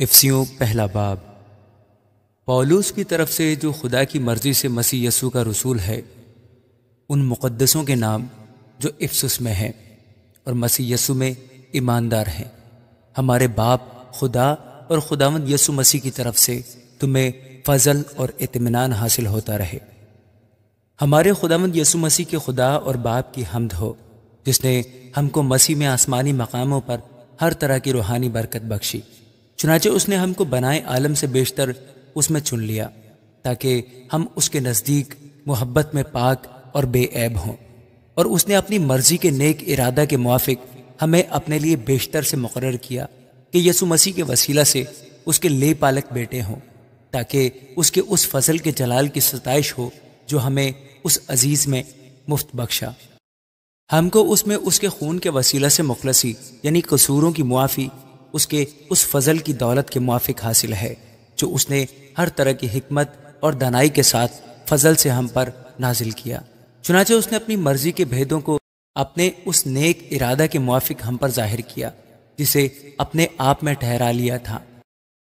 इफ्सियों पहला बाब पौलूस की तरफ से जो खुदा की मर्जी से मसीह यसु का रसूल है उन मुक़दसों के नाम जो इफ्सुस में हैं और मसीह यसु में ईमानदार हैं हमारे बाप खुदा और खुदावंद यसु मसीह की तरफ से तुम्हें फजल और इतमान हासिल होता रहे हमारे खुदावंद यसु मसीह के खुदा और बाप की हमद हो जिसने हमको मसीह में आसमानी मकामों पर हर तरह की रूहानी बरकत बख्शी चुनाचे उसने हमको बनाए आलम से बेशतर उसमें चुन लिया ताकि हम उसके नज़दीक मोहब्बत में पाक और बेऐब हों और उसने अपनी मर्जी के नेक इरादा के मुआफिक हमें अपने लिए बेशतर से मुकर किया कि यसु मसीह के वसीला से उसके ले पालक बेटे हों ताकि उसके उस फसल के जलाल की सतश हो जो हमें उस अजीज़ में मुफ्त बख्शा हमको उसमें उसके खून के वसीला से मुखलसी यानी कसूरों की मुआफ़ी उसके उस फजल की दौलत के मुआफिक हासिल है जो उसने हर तरह की हमत और दनाई के साथ फजल से हम पर नाजिल किया चुनाचे उसने अपनी मर्जी के भेदों को अपने उस नेक इरादा के मुआफिक हम पर जाहिर किया जिसे अपने आप में ठहरा लिया था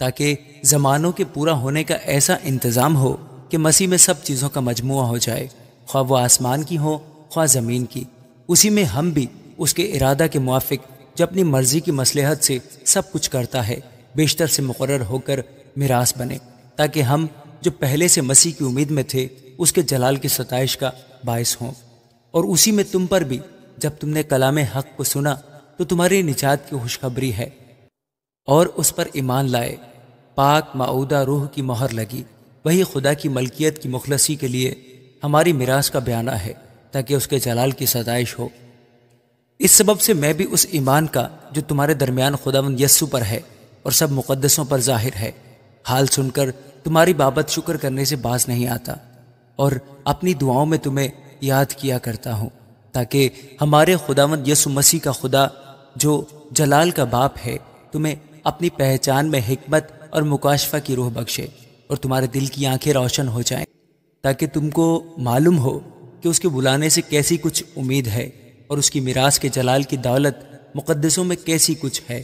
ताकि ज़मानों के पूरा होने का ऐसा इंतज़ाम हो कि मसीह में सब चीज़ों का मजमु हो जाए ख्वा वो आसमान की हो ख्वा ज़मीन की उसी में हम भी उसके इरादा के मुआफिक जो अपनी मर्जी की मसलहत से सब कुछ करता है बेशतर से मुकर होकर मिरास बने ताकि हम जो पहले से मसीह की उम्मीद में थे उसके जलाल की सतश का बायस हों और उसी में तुम पर भी जब तुमने कलाम हक को सुना तो तुम्हारी निजात की खुशखबरी है और उस पर ईमान लाए पाक माऊदा रूह की मोहर लगी वही खुदा की मलकियत की मुखलसी के लिए हमारी मिरास का बयाना है ताकि उसके जलाल की सतश हो इस सबब से मैं भी उस ईमान का जो तुम्हारे दरमियान खुदावन यस्सु पर है और सब मुकदसों पर जाहिर है हाल सुनकर तुम्हारी बाबत शुक्र करने से बाज नहीं आता और अपनी दुआओं में तुम्हें याद किया करता हूँ ताकि हमारे खुदावन यसु मसीह का खुदा जो जलाल का बाप है तुम्हें अपनी पहचान में हमत और मुकाशफा की रूह बख्शे और तुम्हारे दिल की आंखें रोशन हो जाएं ताकि तुमको मालूम हो कि उसके बुलाने से कैसी कुछ उम्मीद है और उसकी मिराज के जलाल की दौलत मुकदसों में कैसी कुछ है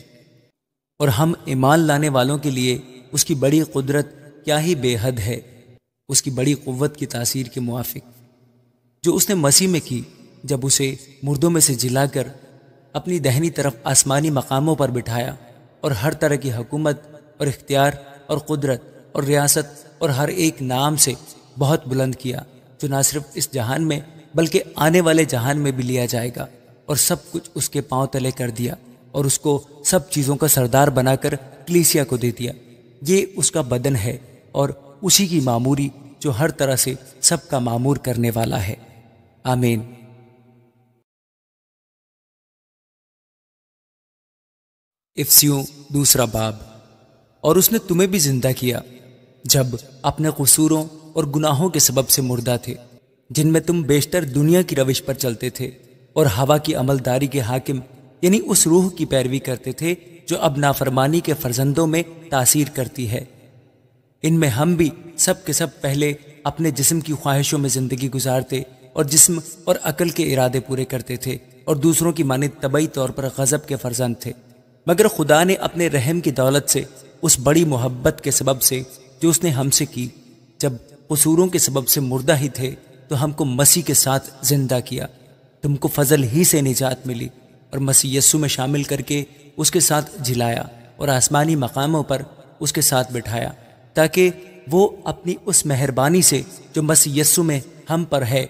और हम ईमान लाने वालों के लिए उसकी बड़ी कुदरत क्या ही बेहद है उसकी बड़ी क़वत की तासीर के मुआफिक जो उसने मसीह में की जब उसे मुर्दों में से जिलाकर अपनी दहनी तरफ आसमानी मकामों पर बिठाया और हर तरह की हकूमत और इख्तियार और कुदरत और रियासत और हर एक नाम से बहुत बुलंद किया जो ना सिर्फ इस जहान में बल्कि आने वाले जहान में भी लिया जाएगा और सब कुछ उसके पांव तले कर दिया और उसको सब चीज़ों का सरदार बनाकर क्लीसिया को दे दिया ये उसका बदन है और उसी की मामूरी जो हर तरह से सबका मामूर करने वाला है आमीन इफ्सियों दूसरा बाब और उसने तुम्हें भी जिंदा किया जब अपने कसूरों और गुनाहों के सबब से मुर्दा थे जिनमें तुम बेशतर दुनिया की रविश पर चलते थे और हवा की अमलदारी के हाकिम यानी उस रूह की पैरवी करते थे जो अब नाफरमानी के फर्जंदों में तासीर करती है इनमें हम भी सब के सब पहले अपने जिस्म की ख्वाहिशों में ज़िंदगी गुजारते और जिस्म और अकल के इरादे पूरे करते थे और दूसरों की माने तबई तौर पर गज़ब के फर्जंद थे मगर खुदा ने अपने रहम की दौलत से उस बड़ी मोहब्बत के सबब से जो उसने हमसे की जब कसूरों के सबब से मुर्दा ही थे तो हमको मसीह के साथ जिंदा किया तुमको फजल ही से निजात मिली और मसी यस्सु में शामिल करके उसके साथ जिलाया और आसमानी मकामों पर उसके साथ बिठाया ताकि वो अपनी उस मेहरबानी से जो मसी यस्सु में हम पर है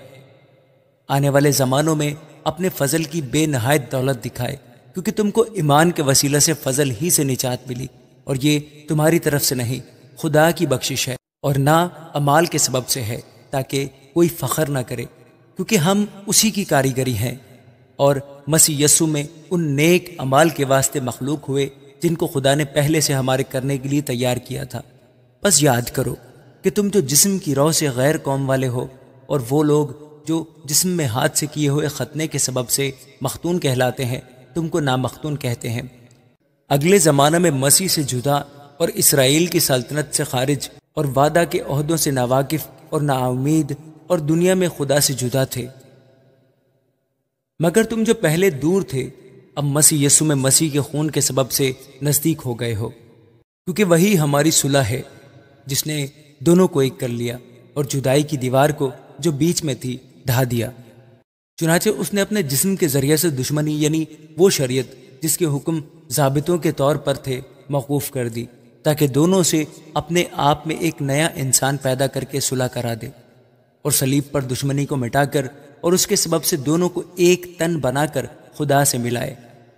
आने वाले ज़मानों में अपने फजल की बेनहायत दौलत दिखाए क्योंकि तुमको ईमान के वसीले से फजल ही से निजात मिली और ये तुम्हारी तरफ से नहीं खुदा की बख्शिश है और ना अमाल के सबब से है ताकि कोई फ़ख्र ना करे क्योंकि हम उसी की कारीगरी हैं और मसी यसु में उन नेक अमाल के वास्ते मखलूक हुए जिनको खुदा ने पहले से हमारे करने के लिए तैयार किया था बस याद करो कि तुम जो जिस्म की रौ से गैर कौम वाले हो और वो लोग जो जिस्म में हाथ से किए हुए ख़तने के सबब से मखतून कहलाते हैं तुमको नामखतून कहते हैं अगले ज़माने में मसीह से जुदा और इसराइल की सल्तनत से खारिज और वादा के अहदों से नावाकिफ और नाउमीद और दुनिया में खुदा से जुदा थे मगर तुम जो पहले दूर थे अब मसीह यसु में मसीह के खून के सबब से नज़दीक हो गए हो क्योंकि वही हमारी सुलह है जिसने दोनों को एक कर लिया और जुदाई की दीवार को जो बीच में थी ढा दिया चुनाचे उसने अपने जिस्म के जरिए से दुश्मनी यानी वो शरीयत जिसके हुक्म जाबितों के तौर पर थे मौकूफ़ कर दी ताकि दोनों से अपने आप में एक नया इंसान पैदा करके सुलह करा दे और सलीब पर दुश्मनी को मिटाकर और उसके सबब से दोनों को एक तन बनाकर खुदा से मिलाए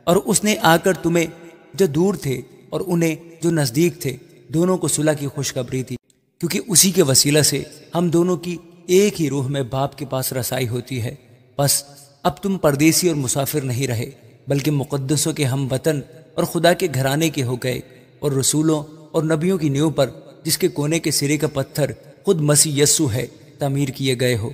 और उसने आकर तुम्हें जो दूर थे और उन्हें जो नज़दीक थे दोनों को सुलह की खुशखबरी थी क्योंकि उसी के वसीला से हम दोनों की एक ही रूह में बाप के पास रसाई होती है बस अब तुम परदेसी और मुसाफिर नहीं रहे बल्कि मुक़दसों के हम वतन और खुदा के घराने के हो गए और रसूलों और नबियों की नींव पर जिसके कोने के सिरे का पत्थर खुद मसी यस्सु है तमीर किए गए हो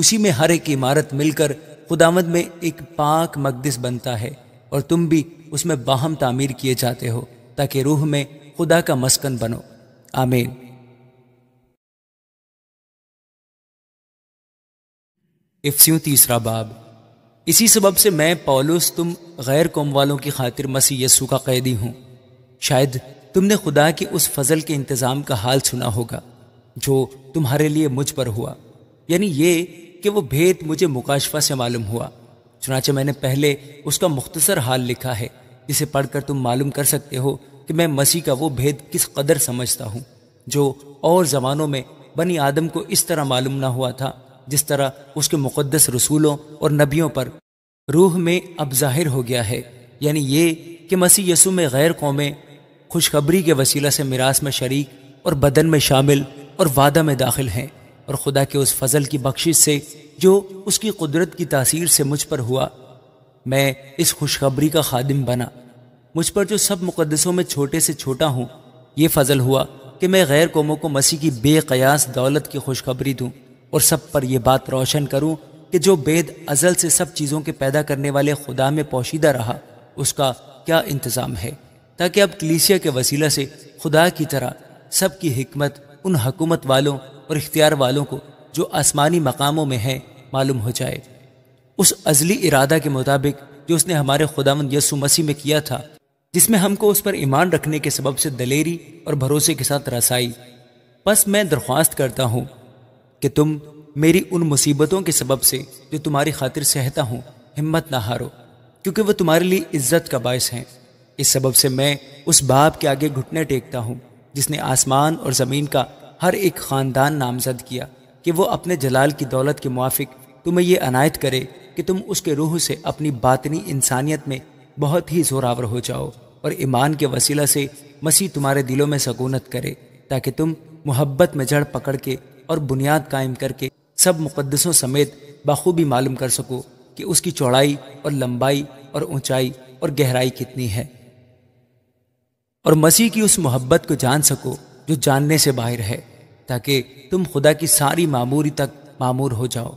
उसी में हर एक इमारत मिलकर खुदामद में एक पाक मकदस बनता है और तुम भी उसमें बाहम तामीर किए जाते हो ताकि रूह में खुदा का मस्कन बनो आमीन इफ्सियों तीसरा बाब इसी सबब से मैं पौलुस तुम गैर कौम वालों की खातिर मसीह यस्सू का कैदी हूं शायद तुमने खुदा के उस फजल के इंतज़ाम का हाल सुना होगा जो तुम्हारे लिए मुझ पर हुआ यानी ये कि वो भेद मुझे मुकाशफा से मालूम हुआ चुनाचे मैंने पहले उसका मुख्तसर हाल लिखा है जिसे पढ़कर तुम मालूम कर सकते हो कि मैं मसीह का वो भेद किस कदर समझता हूँ जो और ज़मानों में बनी आदम को इस तरह मालूम ना हुआ था जिस तरह उसके मुक़दस रसूलों और नबियों पर रूह में अब जाहिर हो गया है यानी ये कि मसीह यसु में गैर कौमें खुशखबरी के वसीला से मिरास में शरीक और बदन में शामिल और वादा में दाखिल हैं और खुदा के उस फजल की बख्शिश से जो उसकी कुदरत की तासीर से मुझ पर हुआ मैं इस खुशखबरी का खादिम बना मुझ पर जो सब मुकदसों में छोटे से छोटा हूँ ये फजल हुआ कि मैं गैर कौमों को मसीह की बेकयास दौलत की खुशखबरी दूँ और सब पर यह बात रोशन करूँ कि जो बेद अजल से सब चीज़ों के पैदा करने वाले खुदा में पोशीदा रहा उसका क्या इंतज़ाम है ताकि अब कलीसिया के वसीला से खुदा की तरह सबकी हमत उन हकूमत वालों और इख्तियार वालों को जो आसमानी मकामों में हैं मालूम हो जाए उस अजली इरादा के मुताबिक जो उसने हमारे खुदावंद यसु मसीह में किया था जिसमें हमको उस पर ईमान रखने के सबब से दलेरी और भरोसे के साथ रसाई बस मैं दरख्वास्त करता हूँ कि तुम मेरी उन मुसीबतों के सबब से जो तुम्हारी खातिर सहता हूँ हिम्मत ना हारो क्योंकि वह तुम्हारे लिए इज्जत का बायस हैं इस सबब से मैं उस बाप के आगे घुटने टेकता हूँ जिसने आसमान और ज़मीन का हर एक ख़ानदान नामजद किया कि वो अपने जलाल की दौलत के मुआफिक तुम्हें यह अनायत करे कि तुम उसके रूह से अपनी बातनी इंसानियत में बहुत ही जोरावर हो जाओ और ईमान के वसीला से मसीह तुम्हारे दिलों में सकूनत करे ताकि तुम मोहब्बत में जड़ पकड़ के और बुनियाद कायम करके सब मुकदसों समेत बखूबी मालूम कर सको कि उसकी चौड़ाई और लंबाई और ऊंचाई और गहराई कितनी है और मसीह की उस मोहब्बत को जान सको जो जानने से बाहर है ताकि तुम खुदा की सारी मामूरी तक मामूर हो जाओ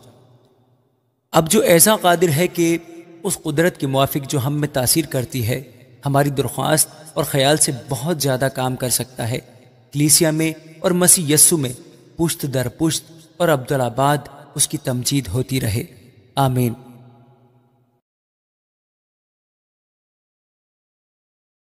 अब जो ऐसा कादिर है कि उस कुदरत के मुआफिक जो हम में तासीर करती है हमारी दरख्वास्त और ख्याल से बहुत ज़्यादा काम कर सकता है क्लीसिया में और मसीह यस्सु में पुश्त दर पुश्त और अब्दुलाबाद उसकी तमजीद होती रहे आमीन